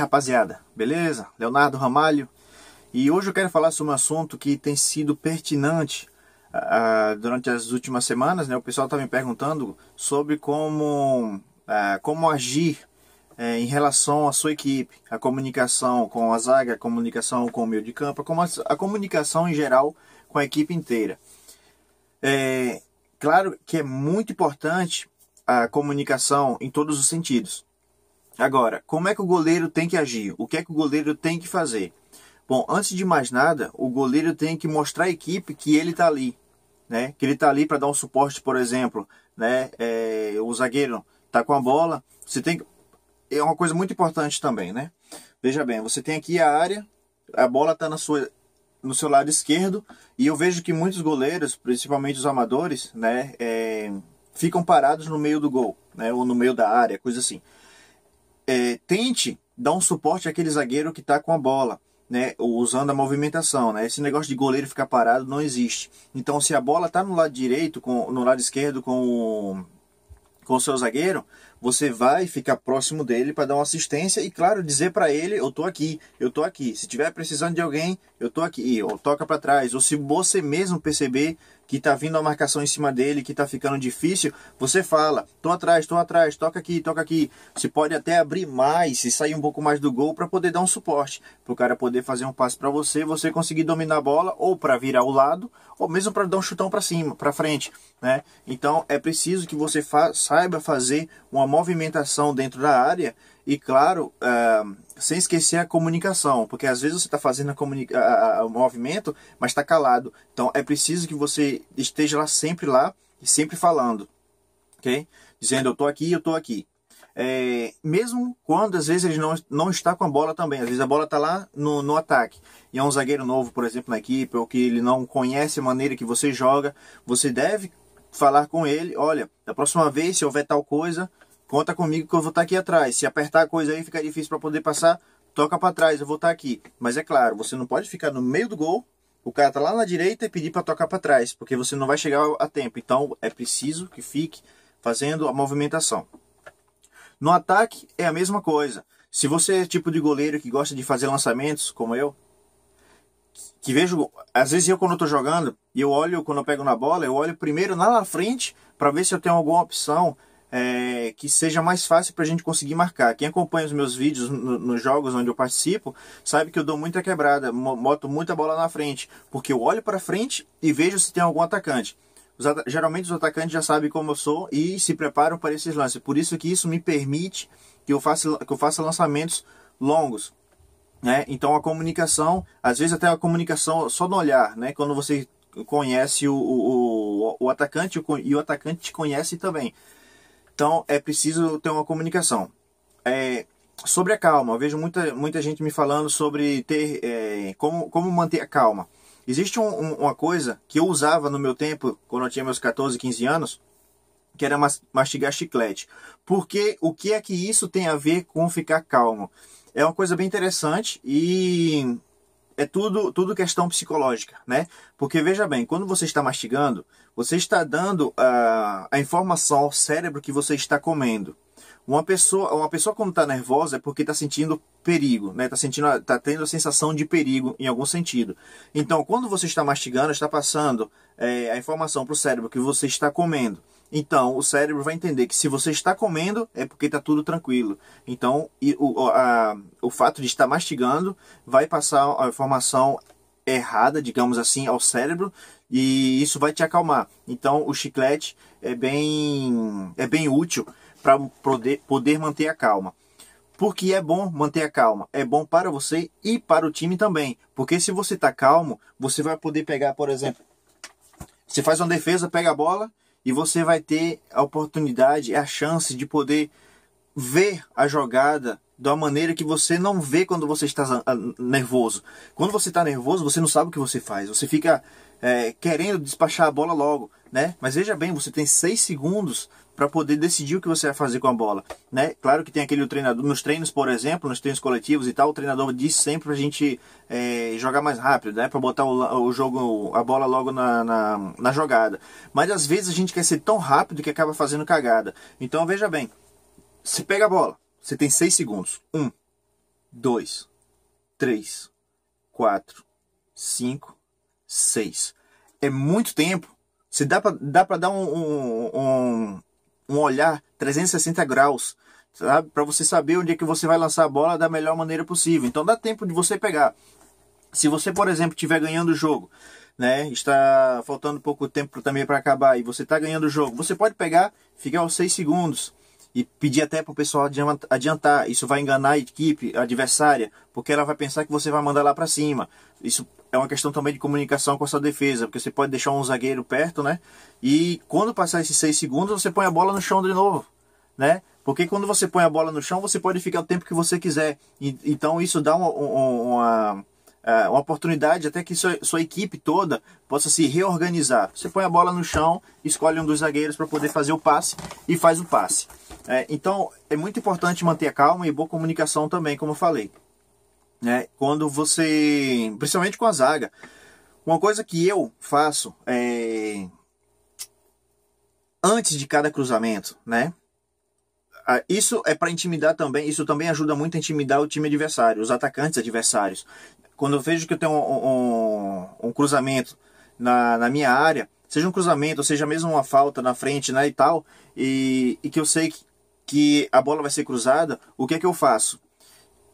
rapaziada? Beleza? Leonardo Ramalho. E hoje eu quero falar sobre um assunto que tem sido pertinente uh, durante as últimas semanas. Né? O pessoal está me perguntando sobre como, uh, como agir uh, em relação à sua equipe, a comunicação com a zaga, a comunicação com o meio de campo, a, a comunicação em geral com a equipe inteira. É claro que é muito importante a comunicação em todos os sentidos Agora, como é que o goleiro tem que agir? O que é que o goleiro tem que fazer? Bom, antes de mais nada, o goleiro tem que mostrar à equipe que ele está ali, né? Que ele está ali para dar um suporte, por exemplo, né? É, o zagueiro está com a bola, você tem é uma coisa muito importante também, né? Veja bem, você tem aqui a área, a bola está na sua no seu lado esquerdo e eu vejo que muitos goleiros, principalmente os amadores, né, é, ficam parados no meio do gol, né, ou no meio da área, coisa assim é, tente dar um suporte àquele zagueiro que está com a bola. Né, usando a movimentação, né? Esse negócio de goleiro ficar parado não existe. Então, se a bola está no lado direito, com, no lado esquerdo com o, com o seu zagueiro, você vai ficar próximo dele para dar uma assistência e, claro, dizer para ele: eu tô aqui, eu tô aqui. Se tiver precisando de alguém, eu tô aqui. Ou toca para trás. Ou se você mesmo perceber que está vindo a marcação em cima dele, que está ficando difícil, você fala, tô atrás, tô atrás, toca aqui, toca aqui. Você pode até abrir mais e sair um pouco mais do gol para poder dar um suporte, para o cara poder fazer um passe para você, você conseguir dominar a bola ou para virar o lado, ou mesmo para dar um chutão para cima, para frente, né? Então é preciso que você fa saiba fazer uma movimentação dentro da área e claro, uh, sem esquecer a comunicação, porque às vezes você está fazendo o movimento, mas está calado. Então é preciso que você esteja lá sempre lá e sempre falando, ok? Dizendo eu estou aqui, eu estou aqui. É, mesmo quando às vezes ele não, não está com a bola também, às vezes a bola está lá no, no ataque e é um zagueiro novo, por exemplo, na equipe, ou que ele não conhece a maneira que você joga, você deve falar com ele: olha, da próxima vez, se houver tal coisa, Conta comigo que eu vou estar tá aqui atrás. Se apertar a coisa aí fica difícil para poder passar, toca para trás, eu vou estar tá aqui. Mas é claro, você não pode ficar no meio do gol, o cara tá lá na direita e pedir para tocar para trás, porque você não vai chegar a tempo. Então é preciso que fique fazendo a movimentação. No ataque é a mesma coisa. Se você é tipo de goleiro que gosta de fazer lançamentos, como eu, que vejo, às vezes eu quando eu tô jogando, eu olho quando eu pego na bola, eu olho primeiro lá na frente para ver se eu tenho alguma opção é, que seja mais fácil para a gente conseguir marcar. Quem acompanha os meus vídeos no, nos jogos onde eu participo sabe que eu dou muita quebrada, boto muita bola na frente, porque eu olho para frente e vejo se tem algum atacante. Os at geralmente os atacantes já sabem como eu sou e se preparam para esses lances. Por isso que isso me permite que eu faça, que eu faça lançamentos longos. Né? Então a comunicação, às vezes até a comunicação só no olhar, né? quando você conhece o, o, o, o atacante e o atacante te conhece também. Então é preciso ter uma comunicação. É, sobre a calma, eu vejo muita, muita gente me falando sobre ter é, como, como manter a calma. Existe um, um, uma coisa que eu usava no meu tempo, quando eu tinha meus 14, 15 anos, que era mastigar chiclete. Porque o que é que isso tem a ver com ficar calmo? É uma coisa bem interessante e é tudo, tudo questão psicológica, né? Porque veja bem, quando você está mastigando, você está dando a, ah, a informação ao cérebro que você está comendo. Uma pessoa, uma pessoa quando está nervosa é porque está sentindo perigo, né? Está sentindo, tá tendo a sensação de perigo em algum sentido. Então, quando você está mastigando, está passando é, a informação para o cérebro que você está comendo. Então, o cérebro vai entender que se você está comendo, é porque está tudo tranquilo. Então, o, a, o fato de estar mastigando vai passar a informação errada, digamos assim, ao cérebro e isso vai te acalmar. Então, o chiclete é bem, é bem útil para poder, poder manter a calma. Porque é bom manter a calma, é bom para você e para o time também. Porque se você está calmo, você vai poder pegar, por exemplo, você faz uma defesa, pega a bola e você vai ter a oportunidade, a chance de poder ver a jogada da maneira que você não vê quando você está ah, nervoso. Quando você está nervoso, você não sabe o que você faz. Você fica é, querendo despachar a bola logo, né? Mas veja bem, você tem seis segundos para poder decidir o que você vai fazer com a bola, né? Claro que tem aquele treinador nos treinos, por exemplo, nos treinos coletivos e tal, o treinador diz sempre para a gente é, jogar mais rápido, né? Para botar o, o, jogo, a bola logo na, na, na jogada. Mas às vezes a gente quer ser tão rápido que acaba fazendo cagada. Então veja bem, você pega a bola, você tem seis segundos. Um, dois, três, quatro, cinco, seis. É muito tempo. Se dá para dá pra dar um, um, um um olhar 360 graus, sabe? Para você saber onde é que você vai lançar a bola da melhor maneira possível. Então dá tempo de você pegar. Se você, por exemplo, estiver ganhando o jogo, né? Está faltando pouco tempo também para acabar e você está ganhando o jogo, você pode pegar, ficar aos 6 segundos e pedir até para o pessoal adiantar. Isso vai enganar a equipe a adversária, porque ela vai pensar que você vai mandar lá para cima. Isso é uma questão também de comunicação com a sua defesa, porque você pode deixar um zagueiro perto, né? E quando passar esses seis segundos, você põe a bola no chão de novo, né? Porque quando você põe a bola no chão, você pode ficar o tempo que você quiser. E, então isso dá uma, uma, é, uma, oportunidade até que sua, sua equipe toda possa se reorganizar. Você põe a bola no chão, escolhe um dos zagueiros para poder fazer o passe e faz o passe. É, então é muito importante manter a calma e boa comunicação também, como eu falei né? Quando você, principalmente com a zaga, uma coisa que eu faço é antes de cada cruzamento, né? Ah, isso é para intimidar também, isso também ajuda muito a intimidar o time adversário, os atacantes adversários. Quando eu vejo que eu tenho um, um, um cruzamento na, na minha área, seja um cruzamento, seja mesmo uma falta na frente né, e tal, e, e que eu sei que, que a bola vai ser cruzada, o que é que eu faço?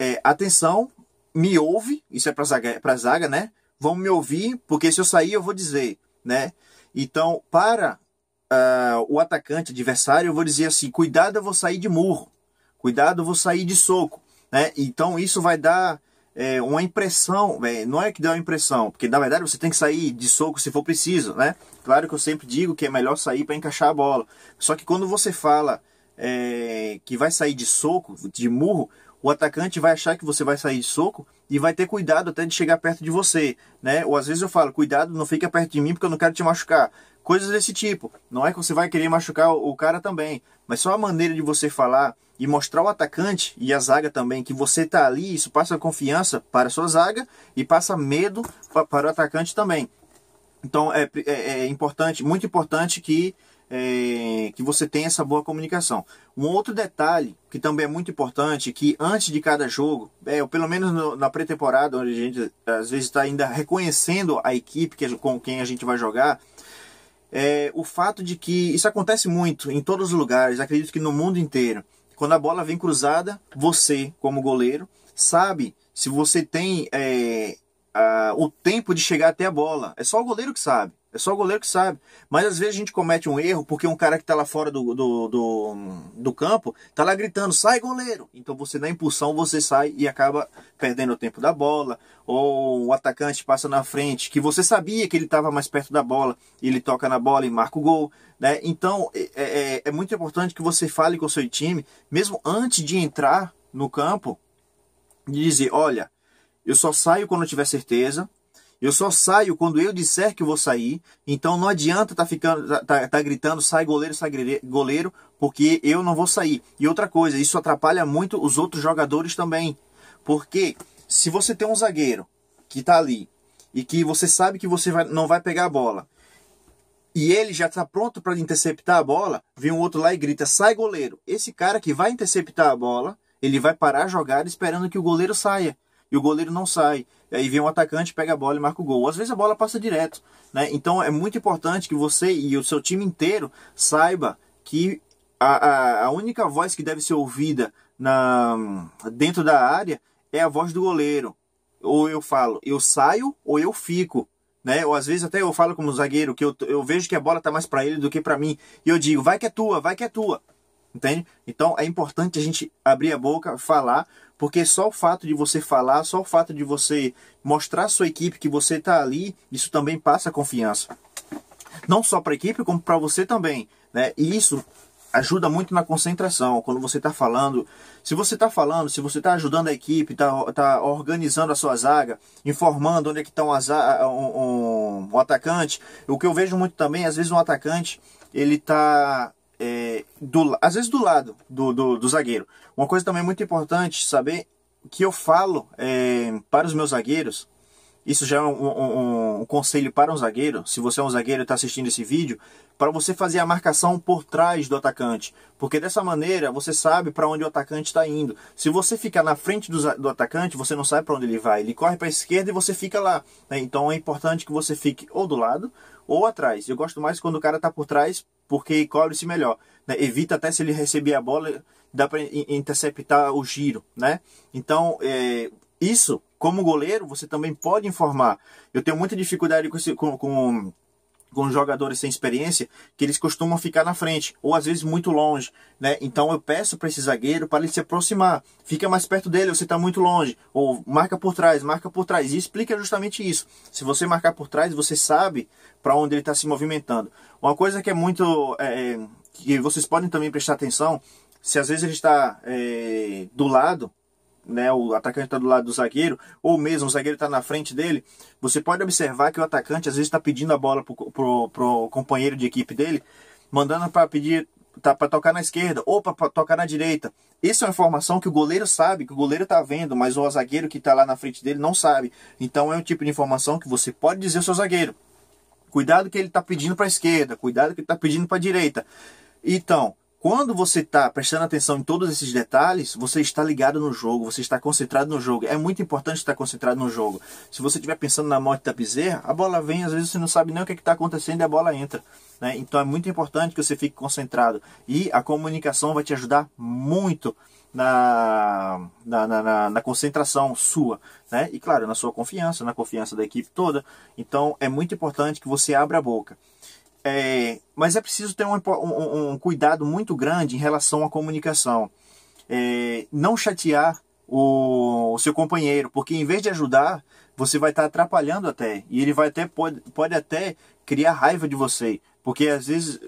É, atenção me ouve, isso é para zaga, para zaga, né? Vão me ouvir, porque se eu sair eu vou dizer, né? Então, para uh, o atacante adversário, eu vou dizer assim: cuidado, eu vou sair de murro, cuidado, eu vou sair de soco, né? Então, isso vai dar é, uma impressão, eh, não é que dá uma impressão, porque na verdade você tem que sair de soco se for preciso, né? Claro que eu sempre digo que é melhor sair para encaixar a bola, só que quando você fala é, que vai sair de soco, de murro, o atacante vai achar que você vai sair de soco e vai ter cuidado até de chegar perto de você, né? Ou às vezes eu falo, cuidado, não fica perto de mim porque eu não quero te machucar. Coisas desse tipo. Não é que você vai querer machucar o cara também, mas só a maneira de você falar e mostrar o atacante e a zaga também que você tá ali, isso passa confiança para a sua zaga e passa medo para o atacante também. Então é, é, é importante, muito importante que é, que você tenha essa boa comunicação. Um outro detalhe que também é muito importante, que antes de cada jogo, é, ou pelo menos no, na pré-temporada, onde a gente às vezes está ainda reconhecendo a equipe que, com quem a gente vai jogar, é, o fato de que isso acontece muito em todos os lugares, acredito que no mundo inteiro. Quando a bola vem cruzada, você, como goleiro, sabe se você tem é, a, o tempo de chegar até a bola. É só o goleiro que sabe. É só o goleiro que sabe. Mas às vezes a gente comete um erro porque um cara que está lá fora do, do, do, do campo está lá gritando, sai goleiro! Então você na impulsão, você sai e acaba perdendo o tempo da bola. Ou o atacante passa na frente, que você sabia que ele estava mais perto da bola, e ele toca na bola e marca o gol. Né? Então é, é, é muito importante que você fale com o seu time, mesmo antes de entrar no campo, e dizer, olha, eu só saio quando eu tiver certeza, eu só saio quando eu disser que vou sair. Então não adianta tá ficando, tá, tá, tá gritando, sai goleiro, sai goleiro, porque eu não vou sair. E outra coisa, isso atrapalha muito os outros jogadores também. Porque se você tem um zagueiro que tá ali e que você sabe que você vai, não vai pegar a bola, e ele já está pronto para interceptar a bola, vem um outro lá e grita: sai goleiro. Esse cara que vai interceptar a bola, ele vai parar a jogada esperando que o goleiro saia. E o goleiro não sai e aí vem um atacante, pega a bola e marca o gol. Às vezes a bola passa direto, né? Então é muito importante que você e o seu time inteiro saiba que a, a, a única voz que deve ser ouvida na, dentro da área é a voz do goleiro. Ou eu falo, eu saio ou eu fico. Né? Ou às vezes até eu falo como zagueiro que eu, eu vejo que a bola está mais para ele do que para mim e eu digo, vai que é tua, vai que é tua. Entende? Então é importante a gente abrir a boca, falar, porque só o fato de você falar, só o fato de você mostrar à sua equipe que você está ali, isso também passa confiança. Não só para a equipe, como para você também. Né? E isso ajuda muito na concentração, quando você está falando. Se você está falando, se você está ajudando a equipe, está tá organizando a sua zaga, informando onde é que está um, um, um, um atacante. O que eu vejo muito também, às vezes um atacante, ele está do, às vezes do lado do, do, do, zagueiro. Uma coisa também muito importante saber que eu falo é, para os meus zagueiros, isso já é um, um, um, um, conselho para um zagueiro, se você é um zagueiro e está assistindo esse vídeo, para você fazer a marcação por trás do atacante, porque dessa maneira você sabe para onde o atacante está indo. Se você ficar na frente do, do atacante, você não sabe para onde ele vai, ele corre para a esquerda e você fica lá. Né? Então é importante que você fique ou do lado ou atrás. Eu gosto mais quando o cara está por trás, porque cobre-se melhor. Né? Evita até se ele receber a bola, dá para interceptar o giro, né? Então, é, isso, como goleiro, você também pode informar. Eu tenho muita dificuldade com, com, com com jogadores sem experiência, que eles costumam ficar na frente, ou às vezes muito longe, né? Então eu peço para esse zagueiro para ele se aproximar, fica mais perto dele, você está muito longe, ou marca por trás, marca por trás, e explica justamente isso. Se você marcar por trás, você sabe para onde ele está se movimentando. Uma coisa que é muito. É, é, que vocês podem também prestar atenção, se às vezes ele está é, do lado, né, o atacante está do lado do zagueiro, ou mesmo o zagueiro está na frente dele, você pode observar que o atacante às vezes está pedindo a bola para o companheiro de equipe dele, mandando para pedir tá, para tocar na esquerda ou para tocar na direita. Essa é uma informação que o goleiro sabe, que o goleiro está vendo, mas o zagueiro que está lá na frente dele não sabe. Então é um tipo de informação que você pode dizer ao seu zagueiro. Cuidado que ele está pedindo para a esquerda, cuidado que ele está pedindo para a direita. Então, quando você está prestando atenção em todos esses detalhes, você está ligado no jogo, você está concentrado no jogo. É muito importante estar concentrado no jogo. Se você estiver pensando na morte da bezerra, a bola vem, às vezes você não sabe nem o que é está acontecendo e a bola entra. Né? Então é muito importante que você fique concentrado. E a comunicação vai te ajudar muito na, na, na, na, concentração sua, né? E claro, na sua confiança, na confiança da equipe toda. Então é muito importante que você abra a boca. É, mas é preciso ter um, um, um, cuidado muito grande em relação à comunicação. É, não chatear o, o, seu companheiro, porque em vez de ajudar, você vai estar tá atrapalhando até. E ele vai até pode, pode até criar raiva de você. Porque às vezes,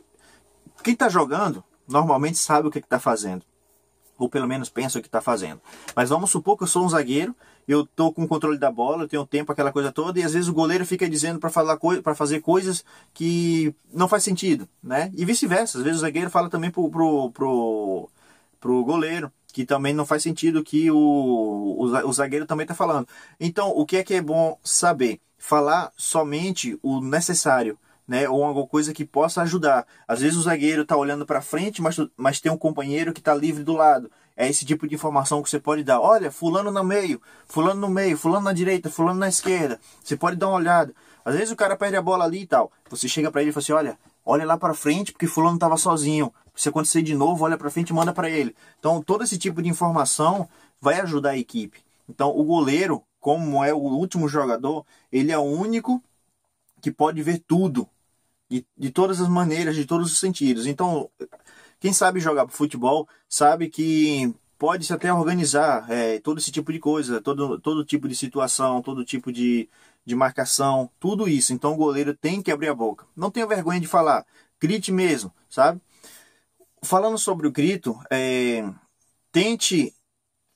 quem está jogando normalmente sabe o que está fazendo. Ou pelo menos pensa o que está fazendo. Mas vamos supor que eu sou um zagueiro eu tô com o controle da bola, eu tenho tempo, aquela coisa toda, e às vezes o goleiro fica dizendo para falar para fazer coisas que não faz sentido, né? E vice-versa, às vezes o zagueiro fala também pro, pro, pro, pro goleiro que também não faz sentido que o, o, o zagueiro também está falando. Então, o que é que é bom saber? Falar somente o necessário, né? Ou alguma coisa que possa ajudar. Às vezes o zagueiro está olhando para frente, mas, mas tem um companheiro que está livre do lado. É esse tipo de informação que você pode dar. Olha, fulano no meio, fulano no meio, fulano na direita, fulano na esquerda. Você pode dar uma olhada. Às vezes o cara perde a bola ali e tal. Você chega para ele e fala assim: olha, olha lá para frente porque fulano estava sozinho. Se acontecer de novo, olha para frente e manda para ele. Então todo esse tipo de informação vai ajudar a equipe. Então o goleiro, como é o último jogador, ele é o único que pode ver tudo de, de todas as maneiras, de todos os sentidos. Então quem sabe jogar futebol sabe que pode-se até organizar é, todo esse tipo de coisa, todo, todo tipo de situação, todo tipo de, de marcação, tudo isso. Então o goleiro tem que abrir a boca. Não tenha vergonha de falar, grite mesmo, sabe? Falando sobre o grito, é, tente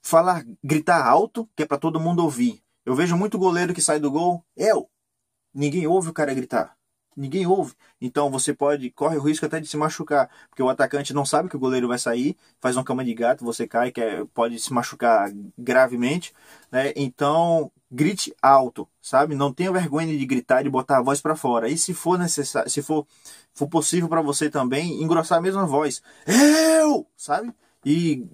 falar, gritar alto, que é para todo mundo ouvir. Eu vejo muito goleiro que sai do gol, eu, é ninguém ouve o cara gritar ninguém ouve. Então você pode, corre o risco até de se machucar, porque o atacante não sabe que o goleiro vai sair, faz uma cama de gato, você cai, quer, é, pode se machucar gravemente, né? Então grite alto, sabe? Não tenha vergonha de gritar, de botar a voz para fora. E se for necessário, se for, for possível para você também, engrossar a mesma voz. Eu, sabe? E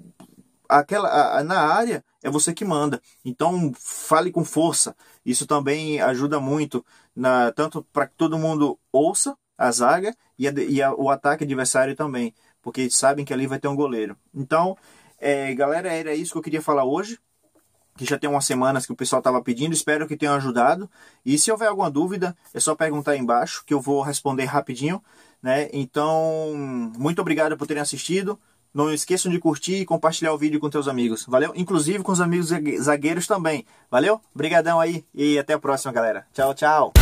aquela a, na área é você que manda. Então fale com força. Isso também ajuda muito na tanto para que todo mundo ouça a zaga e, a, e a, o ataque adversário também, porque sabem que ali vai ter um goleiro. Então, é, galera, era isso que eu queria falar hoje. Que já tem umas semanas que o pessoal estava pedindo, espero que tenham ajudado. E se houver alguma dúvida, é só perguntar aí embaixo que eu vou responder rapidinho. Né? Então, muito obrigado por terem assistido. Não esqueçam de curtir e compartilhar o vídeo com seus amigos. Valeu? Inclusive com os amigos zagueiros também. Valeu? Obrigadão aí e até a próxima, galera. Tchau, tchau.